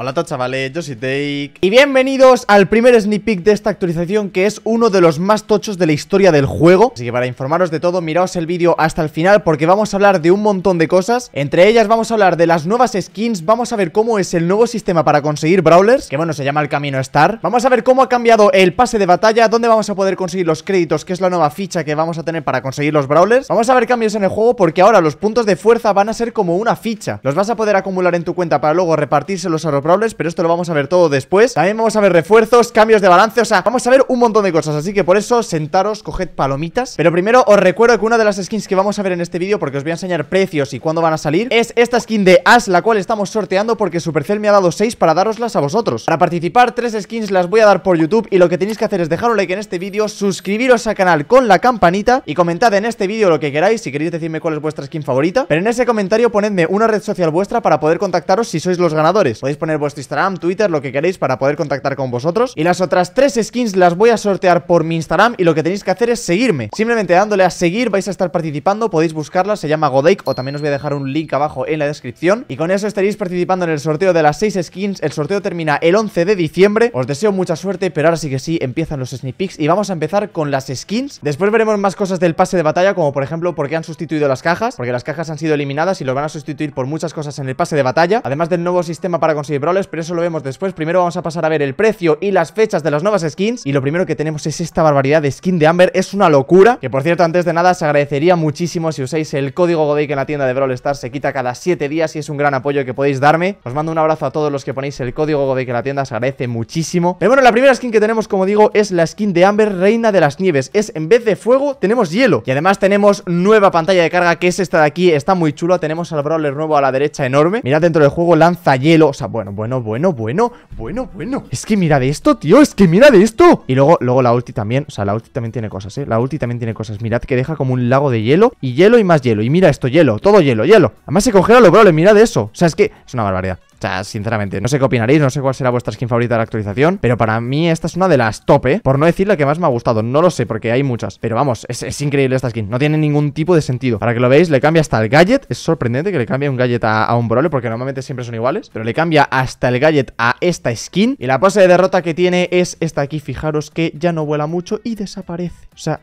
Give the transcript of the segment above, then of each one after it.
Hola a chavales, yo soy Take Y bienvenidos al primer sneak peek de esta actualización Que es uno de los más tochos de la historia del juego Así que para informaros de todo, miraos el vídeo hasta el final Porque vamos a hablar de un montón de cosas Entre ellas vamos a hablar de las nuevas skins Vamos a ver cómo es el nuevo sistema para conseguir brawlers Que bueno, se llama el camino Star Vamos a ver cómo ha cambiado el pase de batalla Dónde vamos a poder conseguir los créditos Que es la nueva ficha que vamos a tener para conseguir los brawlers Vamos a ver cambios en el juego porque ahora los puntos de fuerza van a ser como una ficha Los vas a poder acumular en tu cuenta para luego repartírselos a los Probables, pero esto lo vamos a ver todo después. También vamos a ver refuerzos, cambios de balance, o sea, vamos a ver un montón de cosas. Así que por eso, sentaros, coged palomitas. Pero primero os recuerdo que una de las skins que vamos a ver en este vídeo, porque os voy a enseñar precios y cuándo van a salir, es esta skin de Ash, la cual estamos sorteando porque Supercell me ha dado 6 para daroslas a vosotros. Para participar, tres skins las voy a dar por YouTube y lo que tenéis que hacer es dejar un like en este vídeo, suscribiros al canal con la campanita y comentad en este vídeo lo que queráis, si queréis decirme cuál es vuestra skin favorita. Pero en ese comentario ponedme una red social vuestra para poder contactaros si sois los ganadores. Podéis poner vuestro Instagram, Twitter, lo que queréis para poder contactar con vosotros. Y las otras tres skins las voy a sortear por mi Instagram y lo que tenéis que hacer es seguirme. Simplemente dándole a seguir vais a estar participando, podéis buscarla, se llama Godake o también os voy a dejar un link abajo en la descripción. Y con eso estaréis participando en el sorteo de las seis skins. El sorteo termina el 11 de diciembre. Os deseo mucha suerte, pero ahora sí que sí, empiezan los sneak y vamos a empezar con las skins. Después veremos más cosas del pase de batalla, como por ejemplo por qué han sustituido las cajas, porque las cajas han sido eliminadas y lo van a sustituir por muchas cosas en el pase de batalla. Además del nuevo sistema para conseguir Brawlers, pero eso lo vemos después. Primero vamos a pasar a ver el precio y las fechas de las nuevas skins. Y lo primero que tenemos es esta barbaridad de skin de Amber. Es una locura. Que por cierto, antes de nada, se agradecería muchísimo si usáis el código Godey que en la tienda de Brawl Stars se quita cada 7 días y es un gran apoyo que podéis darme. Os mando un abrazo a todos los que ponéis el código Godey que en la tienda se agradece muchísimo. Pero bueno, la primera skin que tenemos, como digo, es la skin de Amber, Reina de las Nieves. Es en vez de fuego, tenemos hielo. Y además tenemos nueva pantalla de carga, que es esta de aquí. Está muy chulo Tenemos al Brawler nuevo a la derecha enorme. Mirad dentro del juego, lanza hielo. O sea, bueno, bueno, bueno, bueno, bueno, bueno, Es que mira de esto, tío, es que mira de esto. Y luego, luego la ulti también, o sea, la ulti también tiene cosas, ¿eh? La ulti también tiene cosas. Mirad que deja como un lago de hielo y hielo y más hielo. Y mira esto, hielo, todo hielo, hielo. Además se congela los mira mirad eso. O sea, es que es una barbaridad. O sea, sinceramente, no sé qué opinaréis, no sé cuál será vuestra skin favorita de la actualización, pero para mí esta es una de las tope, ¿eh? por no decir la que más me ha gustado. No lo sé, porque hay muchas, pero vamos, es, increíble esta skin. No tiene ningún tipo de sentido. Para que lo veáis, le cambia hasta el gadget. Es sorprendente que le cambie un gadget a, un brole porque normalmente siempre son iguales, pero le cambia hasta el gadget a esta skin. Y la pose de derrota que tiene es esta aquí. Fijaros que ya no vuela mucho y desaparece. O sea...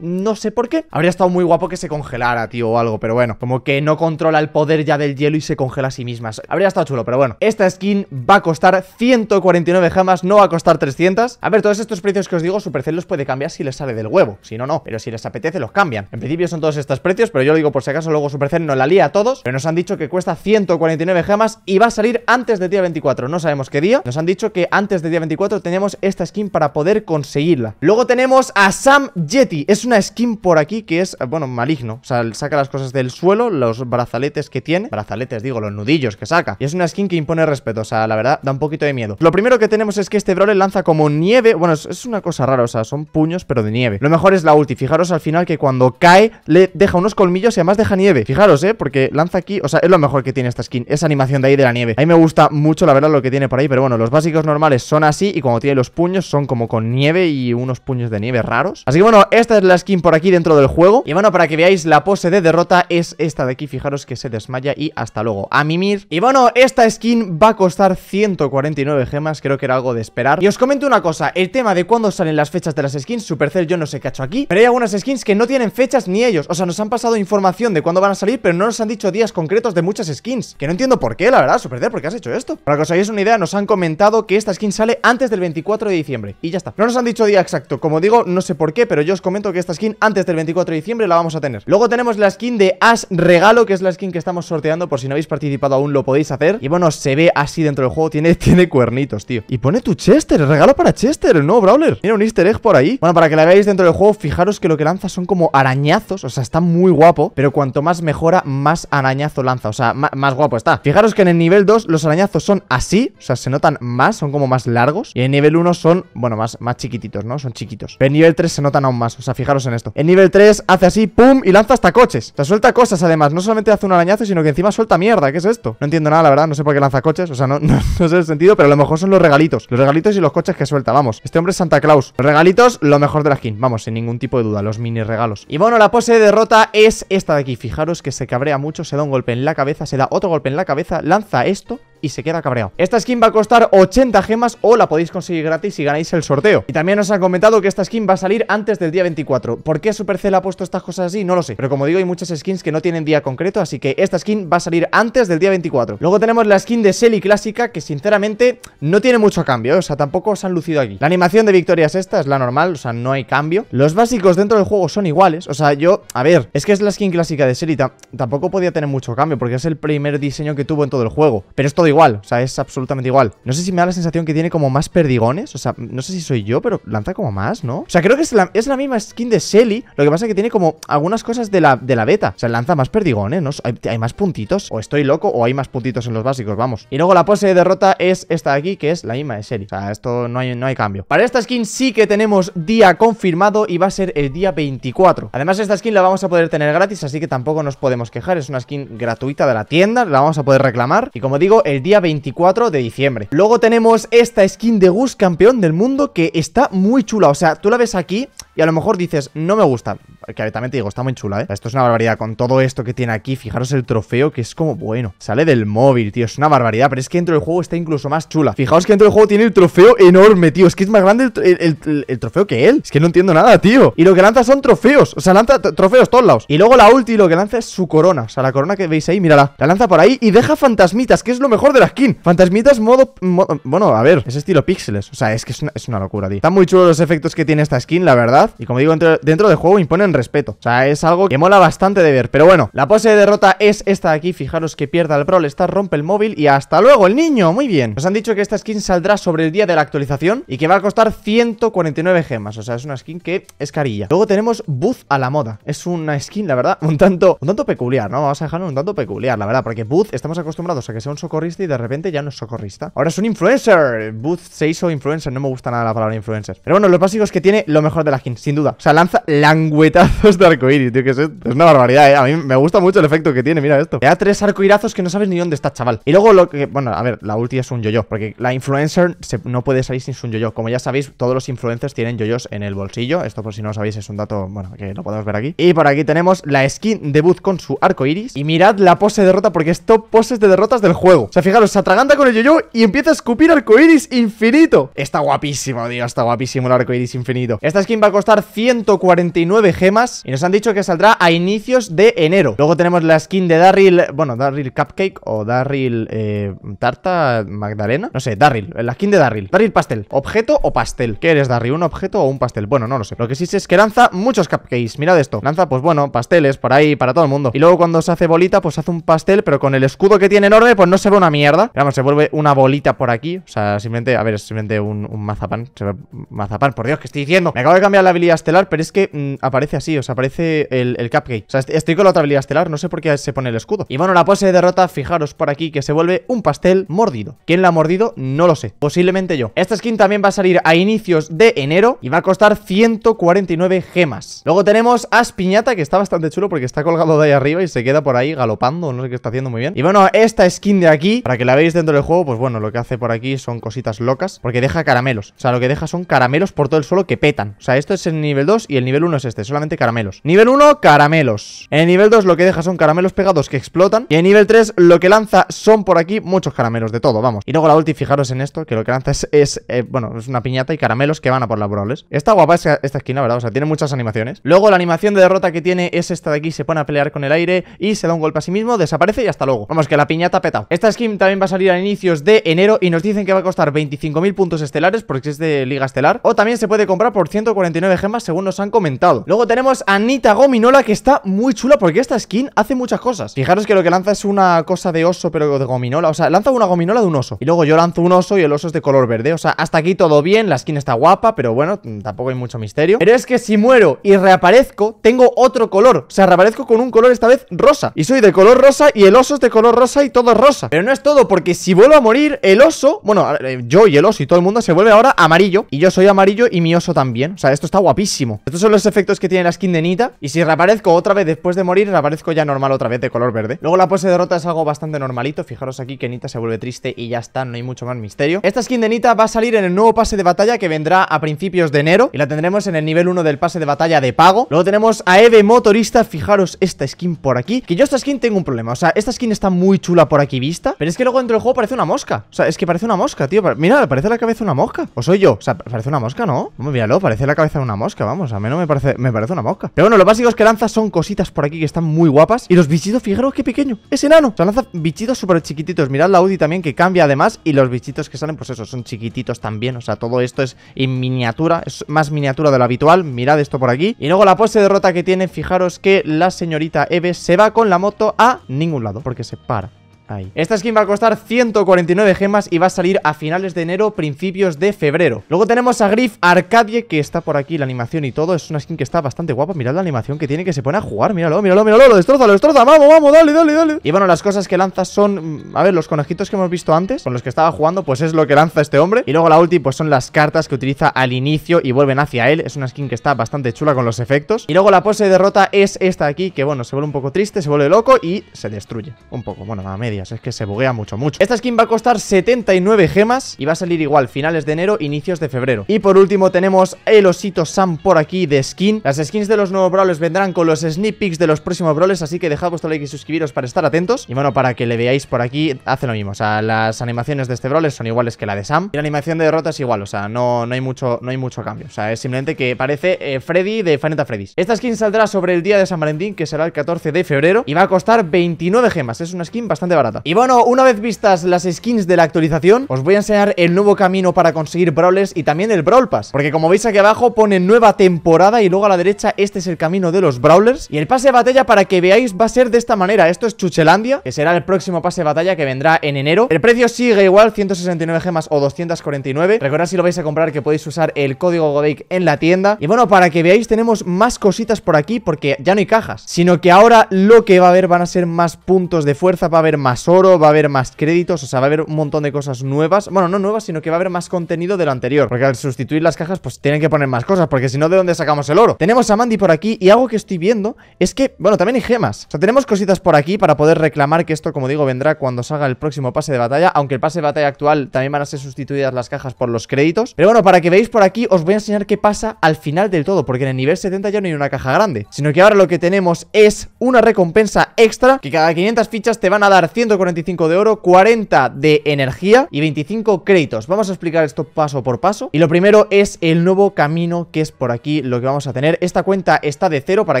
No sé por qué. Habría estado muy guapo que se congelara, tío, o algo, pero bueno. Como que no controla el poder ya del hielo y se congela a sí misma. Habría estado chulo, pero bueno. Esta skin va a costar 149 gemas, no va a costar 300. A ver, todos estos precios que os digo, Supercell los puede cambiar si les sale del huevo. Si no, no. Pero si les apetece, los cambian. En principio son todos estos precios, pero yo lo digo por si acaso, luego Supercell No la lía a todos. Pero nos han dicho que cuesta 149 gemas y va a salir antes de día 24. No sabemos qué día. Nos han dicho que antes de día 24 tenemos esta skin para poder conseguirla. Luego tenemos a Sam Jetty. Es una skin por aquí que es, eh, bueno, maligno. O sea, saca las cosas del suelo, los brazaletes que tiene. Brazaletes, digo, los nudillos que saca. Y es una skin que impone respeto. O sea, la verdad, da un poquito de miedo. Lo primero que tenemos es que este Brawler lanza como nieve. Bueno, es, una cosa rara. O sea, son puños, pero de nieve. Lo mejor es la ulti. Fijaros al final que cuando cae, le deja unos colmillos y además deja nieve. Fijaros, ¿eh? Porque lanza aquí. O sea, es lo mejor que tiene esta skin. Esa animación de ahí de la nieve. A mí me gusta mucho, la verdad, lo que tiene por ahí. Pero bueno, los básicos normales son así. Y cuando tiene los puños, son como con nieve y unos puños de nieve raros. Así que bueno, esta es la skin por aquí dentro del juego. Y bueno, para que veáis, la pose de derrota es esta de aquí. Fijaros que se desmaya y hasta luego. A mimir. Y bueno, esta skin va a costar 149 gemas. Creo que era algo de esperar. Y os comento una cosa. El tema de cuándo salen las fechas de las skins, Supercell yo no sé cacho aquí. Pero hay algunas skins que no tienen fechas ni ellos. O sea, nos han pasado información de cuándo van a salir, pero no nos han dicho días concretos de muchas skins. Que no entiendo por qué, la verdad, Supercell, ¿por qué has hecho esto? Para que os hagáis una idea, nos han comentado que esta skin sale antes del 24 de diciembre. Y ya está. No nos han dicho día exacto. Como digo, no sé por qué, pero yo os comento que esta esta skin antes del 24 de diciembre la vamos a tener Luego tenemos la skin de As Regalo, que es la skin que estamos sorteando Por si no habéis participado aún lo podéis hacer Y bueno, se ve así dentro del juego, tiene, tiene cuernitos, tío Y pone tu Chester, el regalo para Chester, no, Brawler Mira un easter egg por ahí Bueno, para que la veáis dentro del juego, fijaros que lo que lanza son como arañazos O sea, está muy guapo, pero cuanto más mejora, más arañazo lanza O sea, más guapo está Fijaros que en el nivel 2 los arañazos son así O sea, se notan más, son como más largos Y en nivel 1 son, bueno, más, más chiquititos, ¿no? Son chiquitos Pero en nivel 3 se notan aún más, o sea, fijaros Fijaros en esto. En nivel 3 hace así, pum, y lanza hasta coches. O sea, suelta cosas además. No solamente hace un arañazo, sino que encima suelta mierda. ¿Qué es esto? No entiendo nada, la verdad. No sé por qué lanza coches. O sea, no, no, sé el sentido, pero a lo mejor son los regalitos. Los regalitos y los coches que suelta. Vamos, este hombre es Santa Claus. Los regalitos, lo mejor de la skin. Vamos, sin ningún tipo de duda. Los mini regalos. Y bueno, la pose de derrota es esta de aquí. Fijaros que se cabrea mucho, se da un golpe en la cabeza, se da otro golpe en la cabeza, lanza esto y se queda cabreado. Esta skin va a costar 80 gemas o la podéis conseguir gratis si ganáis el sorteo. Y también os han comentado que esta skin va a salir antes del día 24. ¿Por qué Supercell ha puesto estas cosas así? No lo sé. Pero como digo, hay muchas skins que no tienen día concreto, así que esta skin va a salir antes del día 24. Luego tenemos la skin de Selly clásica, que sinceramente no tiene mucho cambio, ¿eh? o sea, tampoco se han lucido aquí. La animación de victoria es esta, es la normal, o sea, no hay cambio. Los básicos dentro del juego son iguales, o sea, yo, a ver, es que es la skin clásica de selita tampoco podía tener mucho cambio, porque es el primer diseño que tuvo en todo el juego. Pero esto igual, o sea, es absolutamente igual. No sé si me da la sensación que tiene como más perdigones, o sea, no sé si soy yo, pero lanza como más, ¿no? O sea, creo que es la, misma skin de Shelly, lo que pasa es que tiene como algunas cosas de la, de la beta. O sea, lanza más perdigones, ¿no? Hay, más puntitos, o estoy loco, o hay más puntitos en los básicos, vamos. Y luego la pose de derrota es esta de aquí, que es la misma de Shelly. O sea, esto no hay, no hay cambio. Para esta skin sí que tenemos día confirmado y va a ser el día 24. Además, esta skin la vamos a poder tener gratis, así que tampoco nos podemos quejar. Es una skin gratuita de la tienda, la vamos a poder reclamar. Y como digo, el día 24 de diciembre. Luego tenemos esta skin de Gus, campeón del mundo, que está muy chula. O sea, tú la ves aquí y a lo mejor dices, no me gusta. Que también te digo, está muy chula, ¿eh? Esto es una barbaridad con todo esto que tiene aquí. Fijaros el trofeo, que es como bueno. Sale del móvil, tío. Es una barbaridad, pero es que dentro del juego está incluso más chula. Fijaos que dentro del juego tiene el trofeo enorme, tío. Es que es más grande el, trofeo que él. Es que no entiendo nada, tío. Y lo que lanza son trofeos. O sea, lanza trofeos todos lados. Y luego la ulti lo que lanza es su corona. O sea, la corona que veis ahí, mírala. La lanza por ahí y deja fantasmitas, que es lo mejor de la skin. Fantasmitas modo, bueno, a ver, es estilo píxeles. O sea, es que es una, locura, tío. Están muy chulos los efectos que tiene esta skin, la verdad. Y como digo, dentro, del juego imponen respeto. O sea, es algo que mola bastante de ver. Pero bueno, la pose de derrota es esta de aquí. Fijaros que pierda el Brawl Star, rompe el móvil y hasta luego el niño. Muy bien. Nos han dicho que esta skin saldrá sobre el día de la actualización y que va a costar 149 gemas. O sea, es una skin que es carilla. Luego tenemos Booth a la moda. Es una skin, la verdad, un tanto, un tanto peculiar, ¿no? Vamos a dejarlo un tanto peculiar, la verdad. Porque Booth, estamos acostumbrados a que sea un socorrista y de repente ya no socorrista. Ahora es un influencer. Booth se hizo influencer. No me gusta nada la palabra influencer. Pero bueno, lo básico es que tiene lo mejor de la skin, sin duda. O sea, lanza languetazos de arcoíris, tío. Que es, una barbaridad, eh. A mí me gusta mucho el efecto que tiene. Mira esto. Le da tres arcoirazos que no sabes ni dónde está, chaval. Y luego lo que. Bueno, a ver, la última es un yo-yo. Porque la influencer no puede salir sin su yo-yo. Como ya sabéis, todos los influencers tienen yoyos en el bolsillo. Esto, por si no lo sabéis, es un dato, bueno, que lo podemos ver aquí. Y por aquí tenemos la skin de Booth con su arcoiris. Y mirad la pose de derrota, porque esto poses de derrotas del juego. O sea, fijaros, se atraganta con el yoyo y empieza a escupir arcoiris infinito. Está guapísimo, tío, está guapísimo el arcoiris infinito. Esta skin va a costar 149 gemas y nos han dicho que saldrá a inicios de enero. Luego tenemos la skin de Darryl, bueno, Darryl Cupcake o Darryl eh, Tarta Magdalena. No sé, Darryl, la skin de Darryl. Darryl Pastel, objeto o pastel. ¿Qué eres, Darryl? ¿Un objeto o un pastel? Bueno, no lo sé. Lo que sí sé es que lanza muchos cupcakes. Mirad esto. Lanza, pues bueno, pasteles por ahí, para todo el mundo. Y luego cuando se hace bolita, pues hace un pastel, pero con el escudo que tiene enorme, pues no se ve una mierda mierda. Vamos, se vuelve una bolita por aquí. O sea, simplemente, a ver, es simplemente un, mazapán. Se ve, mazapán, por Dios, ¿qué estoy diciendo? Me acabo de cambiar la habilidad estelar, pero es que mm, aparece así. O sea, aparece el, el cupcake. O sea, estoy con la otra habilidad estelar. No sé por qué se pone el escudo. Y bueno, la pose de derrota, fijaros por aquí, que se vuelve un pastel mordido. ¿Quién la ha mordido? No lo sé. Posiblemente yo. Esta skin también va a salir a inicios de enero y va a costar 149 gemas. Luego tenemos a que está bastante chulo porque está colgado de ahí arriba y se queda por ahí galopando. No sé qué está haciendo muy bien. Y bueno, esta skin de aquí para que la veáis dentro del juego, pues bueno, lo que hace por aquí son cositas locas, porque deja caramelos. O sea, lo que deja son caramelos por todo el suelo que petan. O sea, esto es el nivel 2 y el nivel 1 es este, solamente caramelos. Nivel 1, caramelos. En el nivel 2 lo que deja son caramelos pegados que explotan. Y en nivel 3 lo que lanza son por aquí muchos caramelos, de todo, vamos. Y luego la ulti, fijaros en esto, que lo que lanza es, eh, bueno, es una piñata y caramelos que van a por las broles Esta guapa esta, esquina, ¿verdad? O sea, tiene muchas animaciones. Luego la animación de derrota que tiene es esta de aquí, se pone a pelear con el aire y se da un golpe a sí mismo, desaparece y hasta luego. Vamos, que la piñata peta. Esta esquina también va a salir a inicios de enero y nos dicen que va a costar 25.000 puntos estelares porque es de Liga Estelar. O también se puede comprar por 149 gemas según nos han comentado. Luego tenemos a Anita Gominola que está muy chula porque esta skin hace muchas cosas. Fijaros que lo que lanza es una cosa de oso pero de gominola. O sea, lanza una gominola de un oso. Y luego yo lanzo un oso y el oso es de color verde. O sea, hasta aquí todo bien, la skin está guapa, pero bueno, tampoco hay mucho misterio. Pero es que si muero y reaparezco, tengo otro color. O sea, reaparezco con un color esta vez rosa. Y soy de color rosa y el oso es de color rosa y todo rosa. Pero no es todo, porque si vuelvo a morir, el oso, bueno, eh, yo y el oso y todo el mundo se vuelve ahora amarillo. Y yo soy amarillo y mi oso también. O sea, esto está guapísimo. Estos son los efectos que tiene la skin de Nita. Y si reaparezco otra vez después de morir, reaparezco ya normal otra vez de color verde. Luego la pose de derrota es algo bastante normalito. Fijaros aquí que Nita se vuelve triste y ya está, no hay mucho más misterio. Esta skin de Nita va a salir en el nuevo pase de batalla que vendrá a principios de enero. Y la tendremos en el nivel 1 del pase de batalla de pago. Luego tenemos a Eve Motorista. Fijaros esta skin por aquí. Que yo esta skin tengo un problema. O sea, esta skin está muy chula por aquí vista. Pero es que luego dentro del juego parece una mosca. O sea, es que parece una mosca, tío. Mira, parece la cabeza de una mosca. O soy yo. O sea, parece una mosca, ¿no? Míralo, parece la cabeza de una mosca, vamos. A mí no me parece, me parece una mosca. Pero bueno, lo básico es que lanza son cositas por aquí que están muy guapas. Y los bichitos, fijaros qué pequeño. Es enano. O sea, lanza bichitos súper chiquititos. Mirad la Audi también que cambia además. Y los bichitos que salen, pues eso, son chiquititos también. O sea, todo esto es en miniatura. Es más miniatura de lo habitual. Mirad esto por aquí. Y luego la pose de rota que tiene, fijaros que la señorita Eve se va con la moto a ningún lado. Porque se para. Ahí. Esta skin va a costar 149 gemas y va a salir a finales de enero, principios de febrero. Luego tenemos a Griff Arcadie, que está por aquí la animación y todo. Es una skin que está bastante guapa. Mirad la animación que tiene, que se pone a jugar. Míralo, míralo, míralo. Lo destroza, lo destroza. Vamos, vamos, dale, dale, dale. Y bueno, las cosas que lanza son, mm, a ver, los conejitos que hemos visto antes, con los que estaba jugando, pues es lo que lanza este hombre. Y luego la ulti, pues son las cartas que utiliza al inicio y vuelven hacia él. Es una skin que está bastante chula con los efectos. Y luego la pose de derrota es esta aquí, que bueno, se vuelve un poco triste, se vuelve loco y se destruye. Un poco, bueno, a media es que se buguea mucho, mucho. Esta skin va a costar 79 gemas y va a salir igual finales de enero, inicios de febrero. Y por último tenemos el osito Sam por aquí de skin. Las skins de los nuevos brawlers vendrán con los sneak peeks de los próximos brawlers, así que dejad vuestro like y suscribiros para estar atentos. Y bueno, para que le veáis por aquí, hace lo mismo. O sea, las animaciones de este brawler son iguales que la de Sam. Y la animación de derrota es igual, o sea, no, no, hay, mucho, no hay mucho cambio. O sea, es simplemente que parece eh, Freddy de Faneta Freddy's. Esta skin saldrá sobre el día de San Valentín, que será el 14 de febrero, y va a costar 29 gemas. Es una skin bastante barata. Y bueno, una vez vistas las skins de la actualización Os voy a enseñar el nuevo camino para conseguir brawlers y también el brawl pass Porque como veis aquí abajo pone nueva temporada y luego a la derecha este es el camino de los brawlers Y el pase de batalla para que veáis va a ser de esta manera Esto es Chuchelandia, que será el próximo pase de batalla que vendrá en enero El precio sigue igual, 169 gemas o 249 Recordad si lo vais a comprar que podéis usar el código Godake en la tienda Y bueno, para que veáis tenemos más cositas por aquí porque ya no hay cajas Sino que ahora lo que va a haber van a ser más puntos de fuerza, va a haber más oro, va a haber más créditos, o sea, va a haber un montón de cosas nuevas. Bueno, no nuevas, sino que va a haber más contenido de lo anterior. Porque al sustituir las cajas, pues tienen que poner más cosas, porque si no, ¿de dónde sacamos el oro? Tenemos a Mandy por aquí y algo que estoy viendo es que, bueno, también hay gemas. O sea, tenemos cositas por aquí para poder reclamar que esto, como digo, vendrá cuando salga el próximo pase de batalla, aunque el pase de batalla actual también van a ser sustituidas las cajas por los créditos. Pero bueno, para que veáis por aquí, os voy a enseñar qué pasa al final del todo, porque en el nivel 70 ya no hay una caja grande, sino que ahora lo que tenemos es una recompensa extra, que cada 500 fichas te van a dar 100 45 de oro, 40 de energía y 25 créditos. Vamos a explicar esto paso por paso. Y lo primero es el nuevo camino que es por aquí lo que vamos a tener. Esta cuenta está de cero para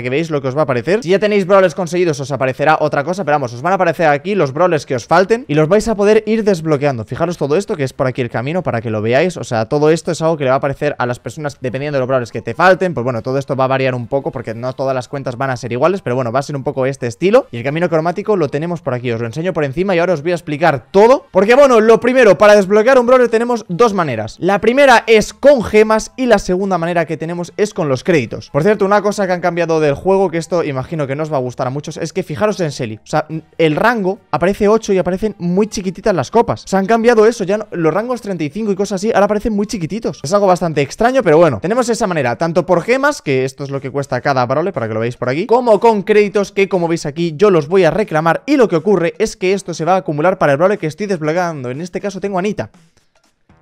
que veáis lo que os va a aparecer. Si ya tenéis brawlers conseguidos os aparecerá otra cosa, pero vamos, os van a aparecer aquí los brawlers que os falten y los vais a poder ir desbloqueando. Fijaros todo esto que es por aquí el camino para que lo veáis. O sea, todo esto es algo que le va a aparecer a las personas dependiendo de los brawlers que te falten. Pues bueno, todo esto va a variar un poco porque no todas las cuentas van a ser iguales, pero bueno, va a ser un poco este estilo. Y el camino cromático lo tenemos por aquí, os lo enseño por encima y ahora os voy a explicar todo. Porque bueno, lo primero, para desbloquear un brole tenemos dos maneras. La primera es con gemas y la segunda manera que tenemos es con los créditos. Por cierto, una cosa que han cambiado del juego, que esto imagino que no os va a gustar a muchos, es que fijaros en Selly. O sea, el rango aparece 8 y aparecen muy chiquititas las copas. O sea, han cambiado eso, ya los rangos 35 y cosas así ahora aparecen muy chiquititos. Es algo bastante extraño, pero bueno, tenemos esa manera, tanto por gemas, que esto es lo que cuesta cada brole para que lo veáis por aquí, como con créditos que como veis aquí yo los voy a reclamar y lo que ocurre es que esto se va a acumular para el rol que estoy desbloqueando. En este caso tengo a Anita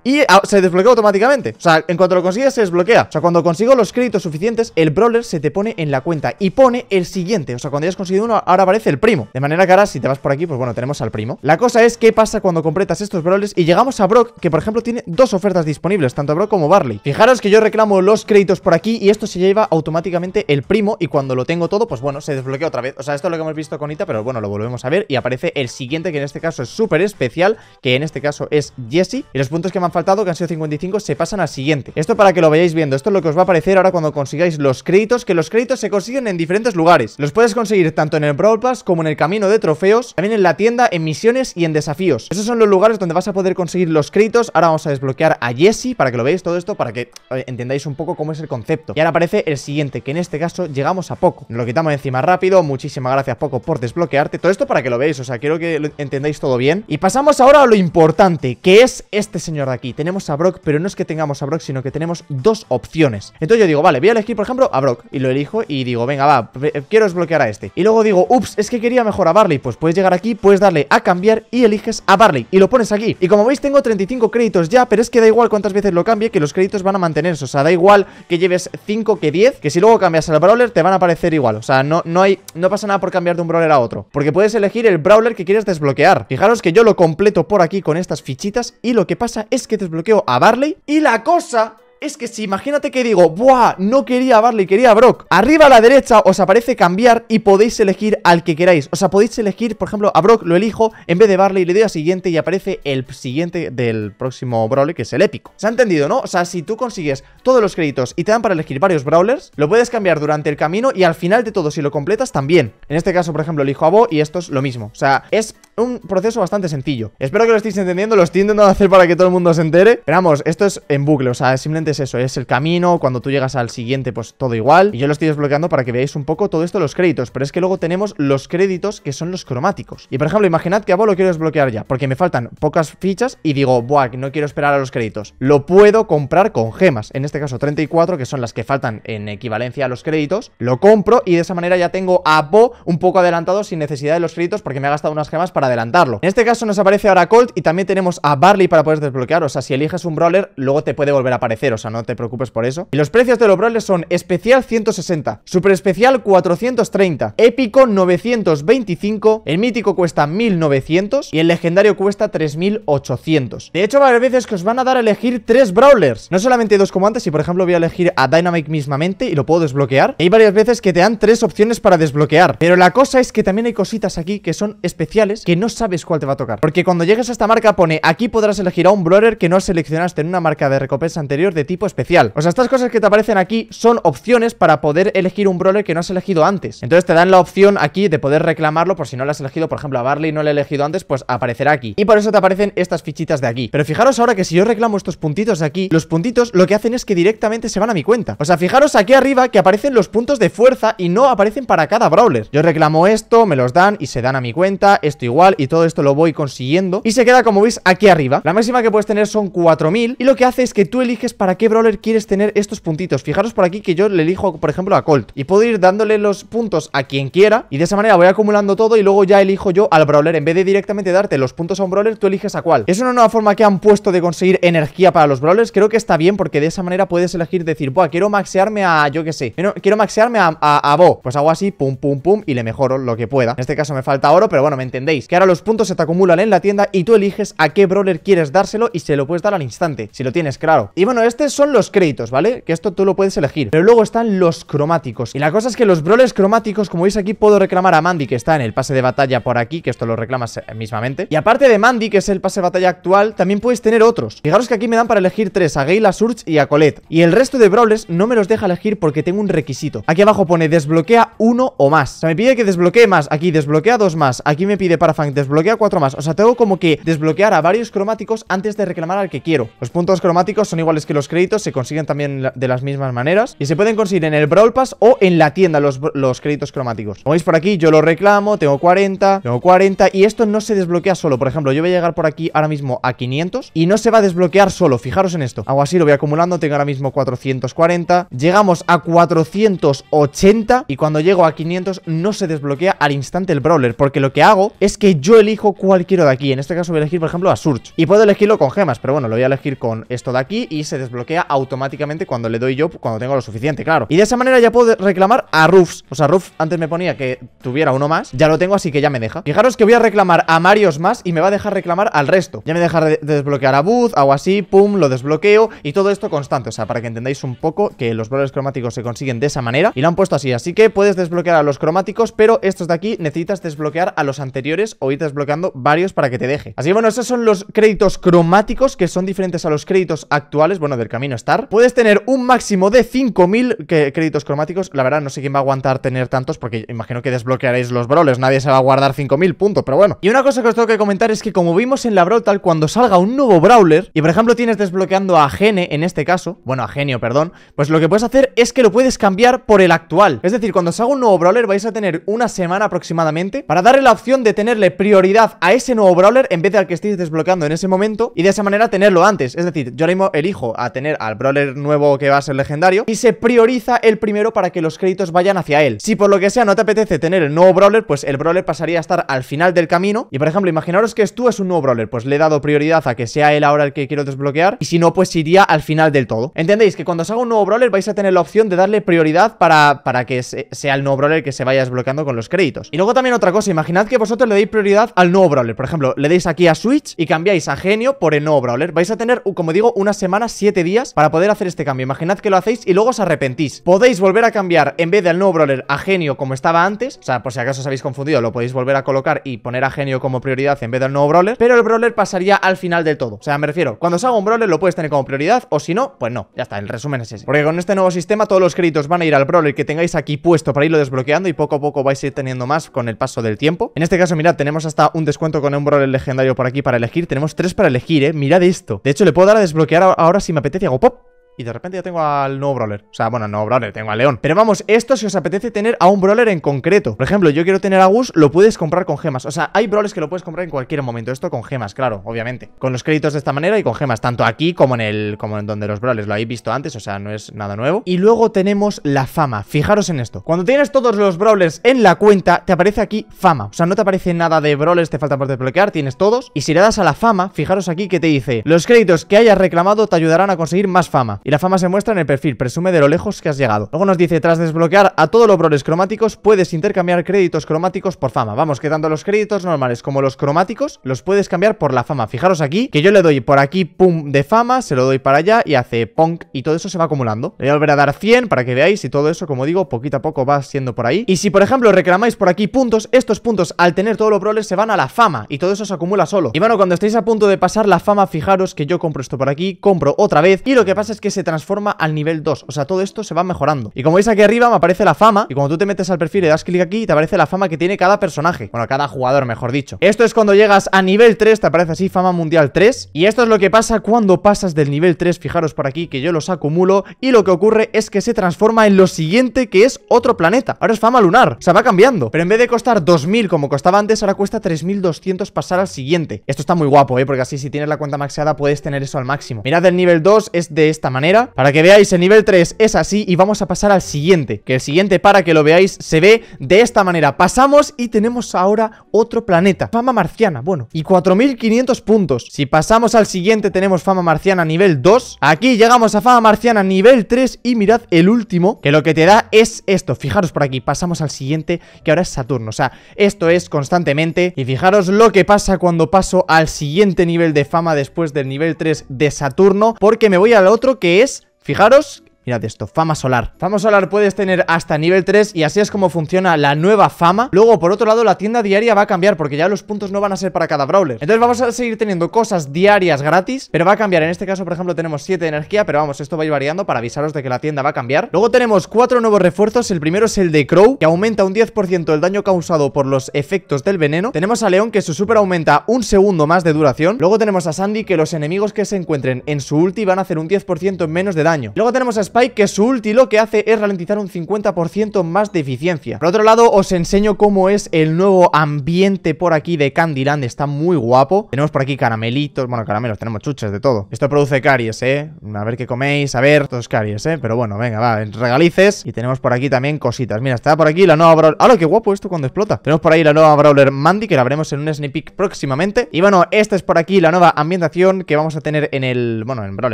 y ah, se desbloquea automáticamente. O sea, en cuanto lo consigues se desbloquea. O sea, cuando consigo los créditos suficientes, el brawler se te pone en la cuenta y pone el siguiente. O sea, cuando ya has conseguido uno, ahora aparece el primo. De manera que ahora, si te vas por aquí, pues bueno, tenemos al primo. La cosa es qué pasa cuando completas estos brawlers y llegamos a Brock, que por ejemplo tiene dos ofertas disponibles, tanto Brock como Barley. Fijaros que yo reclamo los créditos por aquí y esto se lleva automáticamente el primo y cuando lo tengo todo, pues bueno, se desbloquea otra vez. O sea, esto es lo que hemos visto con Ita, pero bueno, lo volvemos a ver y aparece el siguiente, que en este caso es súper especial, que en este caso es Jesse. Y los puntos que me han faltado, que han sido 55, se pasan al siguiente. Esto para que lo veáis viendo. Esto es lo que os va a aparecer ahora cuando consigáis los créditos, que los créditos se consiguen en diferentes lugares. Los puedes conseguir tanto en el Brawl Pass como en el camino de trofeos, también en la tienda, en misiones y en desafíos. Esos son los lugares donde vas a poder conseguir los créditos. Ahora vamos a desbloquear a Jesse para que lo veáis todo esto, para que entendáis un poco cómo es el concepto. Y ahora aparece el siguiente, que en este caso llegamos a Poco. lo quitamos encima rápido. Muchísimas gracias, Poco, por desbloquearte. Todo esto para que lo veáis, o sea, quiero que lo entendáis todo bien. Y pasamos ahora a lo importante, que es este señor de aquí. Tenemos a Brock, pero no es que tengamos a Brock, sino que tenemos dos opciones. Entonces yo digo, vale, voy a elegir, por ejemplo, a Brock. Y lo elijo y digo, venga, va, quiero desbloquear a este. Y luego digo, ups, es que quería mejor a Barley. Pues puedes llegar aquí, puedes darle a cambiar y eliges a Barley. Y lo pones aquí. Y como veis, tengo 35 créditos ya, pero es que da igual cuántas veces lo cambie, que los créditos van a mantenerse. O sea, da igual que lleves 5 que 10, que si luego cambias al Brawler te van a aparecer igual. O sea, no, no, hay, no pasa nada por cambiar de un Brawler a otro. Porque puedes elegir el Brawler que quieres desbloquear. Fijaros que yo lo completo por aquí con estas fichitas y lo que pasa es que desbloqueo a Barley. Y la cosa es que si imagínate que digo, ¡buah! No quería a Barley, quería a Brock. Arriba a la derecha os aparece cambiar y podéis elegir al que queráis. O sea, podéis elegir, por ejemplo, a Brock lo elijo, en vez de Barley le doy a siguiente y aparece el siguiente del próximo Brawler, que es el épico. ¿Se ha entendido, no? O sea, si tú consigues todos los créditos y te dan para elegir varios Brawlers, lo puedes cambiar durante el camino y al final de todo, si lo completas, también. En este caso, por ejemplo, elijo a Bo y esto es lo mismo. O sea, es un proceso bastante sencillo. Espero que lo estéis entendiendo, lo estoy intentando hacer para que todo el mundo se entere. Pero vamos, esto es en bucle, o sea, simplemente es eso, es el camino, cuando tú llegas al siguiente, pues todo igual. Y yo lo estoy desbloqueando para que veáis un poco todo esto, los créditos. Pero es que luego tenemos los créditos que son los cromáticos. Y por ejemplo, imaginad que a Bo lo quiero desbloquear ya, porque me faltan pocas fichas y digo, buah, no quiero esperar a los créditos. Lo puedo comprar con gemas, en este caso 34, que son las que faltan en equivalencia a los créditos. Lo compro y de esa manera ya tengo a Bo un poco adelantado sin necesidad de los créditos porque me ha gastado unas gemas para adelantarlo. En este caso nos aparece ahora Colt y también tenemos a Barley para poder desbloquear. O sea, si eliges un brawler, luego te puede volver a aparecer. O sea, no te preocupes por eso. Y los precios de los brawlers son especial 160, super especial 430, épico 925, el mítico cuesta 1900 y el legendario cuesta 3800. De hecho, varias veces que os van a dar a elegir tres brawlers. No solamente dos como antes, y por ejemplo voy a elegir a Dynamite mismamente y lo puedo desbloquear. Hay varias veces que te dan tres opciones para desbloquear. Pero la cosa es que también hay cositas aquí que son especiales que no sabes cuál te va a tocar. Porque cuando llegues a esta marca pone, aquí podrás elegir a un brawler que no seleccionaste en una marca de recompensa anterior de tipo especial. O sea, estas cosas que te aparecen aquí son opciones para poder elegir un brawler que no has elegido antes. Entonces te dan la opción aquí de poder reclamarlo por si no lo has elegido, por ejemplo, a Barley no lo he elegido antes, pues aparecerá aquí. Y por eso te aparecen estas fichitas de aquí. Pero fijaros ahora que si yo reclamo estos puntitos de aquí, los puntitos lo que hacen es que directamente se van a mi cuenta. O sea, fijaros aquí arriba que aparecen los puntos de fuerza y no aparecen para cada brawler. Yo reclamo esto, me los dan y se dan a mi cuenta, esto igual y todo esto lo voy consiguiendo Y se queda, como veis, aquí arriba La máxima que puedes tener son 4000 Y lo que hace es que tú eliges para qué brawler quieres tener estos puntitos Fijaros por aquí que yo le elijo, por ejemplo, a Colt Y puedo ir dándole los puntos a quien quiera Y de esa manera voy acumulando todo Y luego ya elijo yo al brawler En vez de directamente darte los puntos a un brawler, tú eliges a cuál Es una nueva forma que han puesto de conseguir energía para los brawlers Creo que está bien porque de esa manera puedes elegir decir Buah, quiero maxearme a, yo que sé Quiero maxearme a, vos Bo Pues hago así, pum, pum, pum Y le mejoro lo que pueda En este caso me falta oro, pero bueno, me entendéis ahora los puntos se te acumulan en la tienda y tú eliges a qué brawler quieres dárselo y se lo puedes dar al instante, si lo tienes claro. Y bueno, estos son los créditos, ¿vale? Que esto tú lo puedes elegir. Pero luego están los cromáticos. Y la cosa es que los brawlers cromáticos, como veis aquí, puedo reclamar a Mandy, que está en el pase de batalla por aquí, que esto lo reclamas eh, mismamente. Y aparte de Mandy, que es el pase de batalla actual, también puedes tener otros. Fijaros que aquí me dan para elegir tres, a Gayla, Surge y a Colette. Y el resto de brawlers no me los deja elegir porque tengo un requisito. Aquí abajo pone desbloquea uno o más. O sea, me pide que desbloquee más. Aquí desbloquea dos más. Aquí me pide para desbloquea cuatro más. O sea, tengo como que desbloquear a varios cromáticos antes de reclamar al que quiero. Los puntos cromáticos son iguales que los créditos, se consiguen también de las mismas maneras. Y se pueden conseguir en el Brawl Pass o en la tienda los, los créditos cromáticos. Como veis por aquí, yo lo reclamo, tengo 40, tengo 40 y esto no se desbloquea solo. Por ejemplo, yo voy a llegar por aquí ahora mismo a 500 y no se va a desbloquear solo. Fijaros en esto. Hago así, lo voy acumulando, tengo ahora mismo 440. Llegamos a 480 y cuando llego a 500 no se desbloquea al instante el Brawler porque lo que hago es que yo elijo cualquiera de aquí. En este caso voy a elegir, por ejemplo, a Surge. Y puedo elegirlo con gemas, pero bueno, lo voy a elegir con esto de aquí y se desbloquea automáticamente cuando le doy yo, cuando tengo lo suficiente, claro. Y de esa manera ya puedo reclamar a Ruffs. O sea, Ruf antes me ponía que tuviera uno más. Ya lo tengo, así que ya me deja. Fijaros que voy a reclamar a Marios más y me va a dejar reclamar al resto. Ya me deja desbloquear a Booth, hago así, pum, lo desbloqueo y todo esto constante. O sea, para que entendáis un poco que los valores cromáticos se consiguen de esa manera y lo han puesto así. Así que puedes desbloquear a los cromáticos, pero estos de aquí necesitas desbloquear a los anteriores o ir desbloqueando varios para que te deje. Así que bueno, esos son los créditos cromáticos que son diferentes a los créditos actuales, bueno, del camino Star. Puedes tener un máximo de 5.000 créditos cromáticos. La verdad, no sé quién va a aguantar tener tantos porque imagino que desbloquearéis los brawlers. Nadie se va a guardar 5.000, puntos pero bueno. Y una cosa que os tengo que comentar es que como vimos en la Brawl cuando salga un nuevo brawler y por ejemplo tienes desbloqueando a Gene en este caso, bueno, a Genio, perdón, pues lo que puedes hacer es que lo puedes cambiar por el actual. Es decir, cuando salga un nuevo brawler vais a tener una semana aproximadamente para darle la opción de tenerle prioridad a ese nuevo brawler en vez de al que estéis desbloqueando en ese momento y de esa manera tenerlo antes. Es decir, yo ahora mismo elijo a tener al brawler nuevo que va a ser legendario y se prioriza el primero para que los créditos vayan hacia él. Si por lo que sea no te apetece tener el nuevo brawler, pues el brawler pasaría a estar al final del camino. Y por ejemplo, imaginaros que tú es un nuevo brawler, pues le he dado prioridad a que sea él ahora el que quiero desbloquear y si no, pues iría al final del todo. ¿Entendéis? Que cuando os un nuevo brawler vais a tener la opción de darle prioridad para, para que sea el nuevo brawler que se vaya desbloqueando con los créditos. Y luego también otra cosa, imaginad que vosotros le deis prioridad al nuevo Brawler. Por ejemplo, le deis aquí a Switch y cambiáis a Genio por el nuevo Brawler. Vais a tener, como digo, una semana, siete días para poder hacer este cambio. Imaginad que lo hacéis y luego os arrepentís. Podéis volver a cambiar en vez del nuevo Brawler a Genio como estaba antes. O sea, por si acaso os habéis confundido, lo podéis volver a colocar y poner a Genio como prioridad en vez del nuevo Brawler. Pero el Brawler pasaría al final del todo. O sea, me refiero, cuando salga un Brawler lo puedes tener como prioridad o si no, pues no. Ya está, el resumen es ese. Porque con este nuevo sistema todos los créditos van a ir al Brawler que tengáis aquí puesto para irlo desbloqueando y poco a poco vais a ir teniendo más con el paso del tiempo. En este caso, mirad, tenéis tenemos hasta un descuento con un brawler legendario por aquí para elegir. Tenemos tres para elegir, ¿eh? Mirad esto. De hecho, le puedo dar a desbloquear ahora si me apetece. Hago pop y de repente ya tengo al nuevo brawler. O sea, bueno, no brawler, tengo al león. Pero vamos, esto si os apetece tener a un brawler en concreto. Por ejemplo, yo quiero tener a Gus, lo puedes comprar con gemas. O sea, hay brawlers que lo puedes comprar en cualquier momento. Esto con gemas, claro, obviamente. Con los créditos de esta manera y con gemas, tanto aquí como en el como en donde los brawlers. Lo habéis visto antes, o sea, no es nada nuevo. Y luego tenemos la fama. Fijaros en esto. Cuando tienes todos los brawlers en la cuenta, te aparece aquí fama. O sea, no te aparece nada de brawlers, te falta por desbloquear, tienes todos. Y si le das a la fama, fijaros aquí que te dice, los créditos que hayas reclamado te ayudarán a conseguir más fama. Y la fama se muestra en el perfil, presume de lo lejos que has llegado. Luego nos dice, tras desbloquear a todos los broles cromáticos, puedes intercambiar créditos cromáticos por fama. Vamos, que tanto los créditos normales como los cromáticos los puedes cambiar por la fama. Fijaros aquí, que yo le doy por aquí, pum, de fama, se lo doy para allá y hace punk y todo eso se va acumulando. Le voy a volver a dar 100 para que veáis y todo eso, como digo, poquito a poco va siendo por ahí. Y si, por ejemplo, reclamáis por aquí puntos, estos puntos, al tener todos los broles, se van a la fama y todo eso se acumula solo. Y bueno, cuando estéis a punto de pasar la fama, fijaros que yo compro esto por aquí, compro otra vez y lo que pasa es que se transforma al nivel 2. O sea, todo esto se va mejorando. Y como veis aquí arriba me aparece la fama. Y cuando tú te metes al perfil y das clic aquí, te aparece la fama que tiene cada personaje. Bueno, cada jugador, mejor dicho. Esto es cuando llegas a nivel 3, te aparece así fama mundial 3. Y esto es lo que pasa cuando pasas del nivel 3. Fijaros por aquí que yo los acumulo. Y lo que ocurre es que se transforma en lo siguiente que es otro planeta. Ahora es fama lunar. se va cambiando. Pero en vez de costar 2.000 como costaba antes, ahora cuesta 3.200 pasar al siguiente. Esto está muy guapo, ¿eh? Porque así si tienes la cuenta maxeada puedes tener eso al máximo. Mirad el nivel 2 es de esta manera. Para que veáis, el nivel 3 es así y vamos a pasar al siguiente Que el siguiente, para que lo veáis, se ve de esta manera Pasamos y tenemos ahora otro planeta Fama marciana, bueno Y 4500 puntos Si pasamos al siguiente tenemos fama marciana nivel 2 Aquí llegamos a fama marciana nivel 3 Y mirad el último, que lo que te da es esto Fijaros por aquí, pasamos al siguiente Que ahora es Saturno, o sea, esto es constantemente Y fijaros lo que pasa cuando paso al siguiente nivel de fama Después del nivel 3 de Saturno Porque me voy al otro que que es, fijaros, Mirad esto, fama solar Fama solar puedes tener hasta nivel 3 Y así es como funciona la nueva fama Luego, por otro lado, la tienda diaria va a cambiar Porque ya los puntos no van a ser para cada brawler Entonces vamos a seguir teniendo cosas diarias gratis Pero va a cambiar, en este caso, por ejemplo, tenemos 7 de energía Pero vamos, esto va a ir variando para avisaros de que la tienda va a cambiar Luego tenemos 4 nuevos refuerzos El primero es el de Crow, que aumenta un 10% el daño causado por los efectos del veneno Tenemos a León, que su super aumenta un segundo más de duración Luego tenemos a Sandy, que los enemigos que se encuentren en su ulti van a hacer un 10% menos de daño Luego tenemos a que su ulti lo que hace es ralentizar un 50% más de eficiencia. Por otro lado, os enseño cómo es el nuevo ambiente por aquí de Candyland. Está muy guapo. Tenemos por aquí caramelitos. Bueno, caramelos, tenemos chuches de todo. Esto produce caries, ¿eh? A ver qué coméis. A ver, todos caries, ¿eh? Pero bueno, venga, va, regalices. Y tenemos por aquí también cositas. Mira, está por aquí la nueva Brawler. ¡Hala, qué guapo esto cuando explota! Tenemos por ahí la nueva Brawler Mandy, que la veremos en un sneak peek próximamente. Y bueno, esta es por aquí la nueva ambientación que vamos a tener en el... Bueno, en Brawl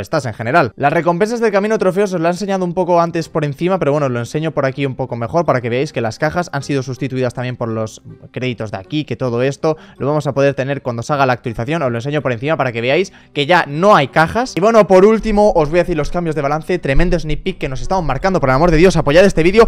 Stars en general. Las recompensas del camino trofeos son las enseñado un poco antes por encima, pero bueno, lo enseño por aquí un poco mejor para que veáis que las cajas han sido sustituidas también por los créditos de aquí, que todo esto lo vamos a poder tener cuando salga la actualización, os lo enseño por encima para que veáis que ya no hay cajas. Y bueno, por último, os voy a decir los cambios de balance, tremendo sneak peek que nos estamos marcando, por el amor de Dios, apoyad este vídeo.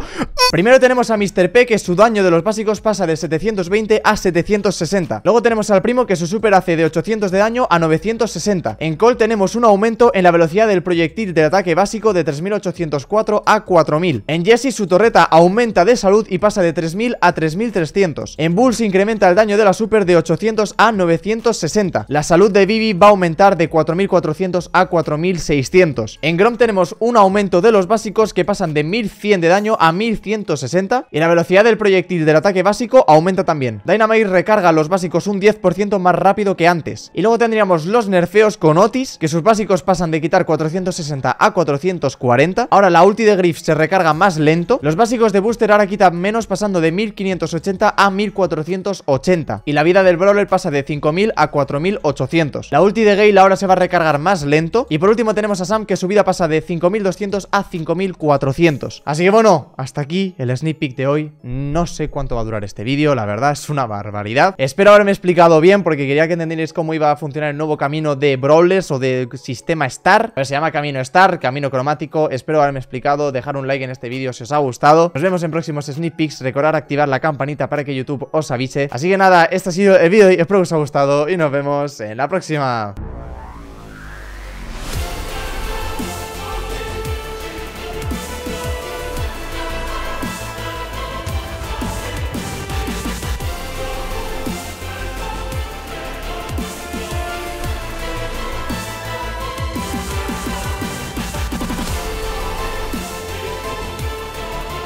Primero tenemos a Mr. P, que su daño de los básicos pasa de 720 a 760. Luego tenemos al primo, que su super hace de 800 de daño a 960. En call tenemos un aumento en la velocidad del proyectil de ataque básico de 3000 804 a 4.000. En Jesse su torreta aumenta de salud y pasa de 3.000 a 3.300. En Bulls incrementa el daño de la super de 800 a 960. La salud de Vivi va a aumentar de 4.400 a 4.600. En Grom tenemos un aumento de los básicos que pasan de 1.100 de daño a 1.160. Y la velocidad del proyectil del ataque básico aumenta también. Dynamite recarga los básicos un 10% más rápido que antes. Y luego tendríamos los nerfeos con Otis, que sus básicos pasan de quitar 460 a 440 Ahora la ulti de Griff se recarga más lento. Los básicos de Booster ahora quitan menos pasando de 1580 a 1480. Y la vida del Brawler pasa de 5000 a 4800. La ulti de Gale ahora se va a recargar más lento. Y por último tenemos a Sam que su vida pasa de 5200 a 5400. Así que bueno, hasta aquí el sneak peek de hoy. No sé cuánto va a durar este vídeo, la verdad es una barbaridad. Espero haberme explicado bien porque quería que entendierais cómo iba a funcionar el nuevo camino de Brawlers o de sistema Star. se llama camino Star, camino cromático espero haberme explicado, dejar un like en este vídeo si os ha gustado. Nos vemos en próximos sneak peeks, recordar activar la campanita para que YouTube os avise. Así que nada, este ha sido el vídeo y espero que os haya gustado y nos vemos en la próxima.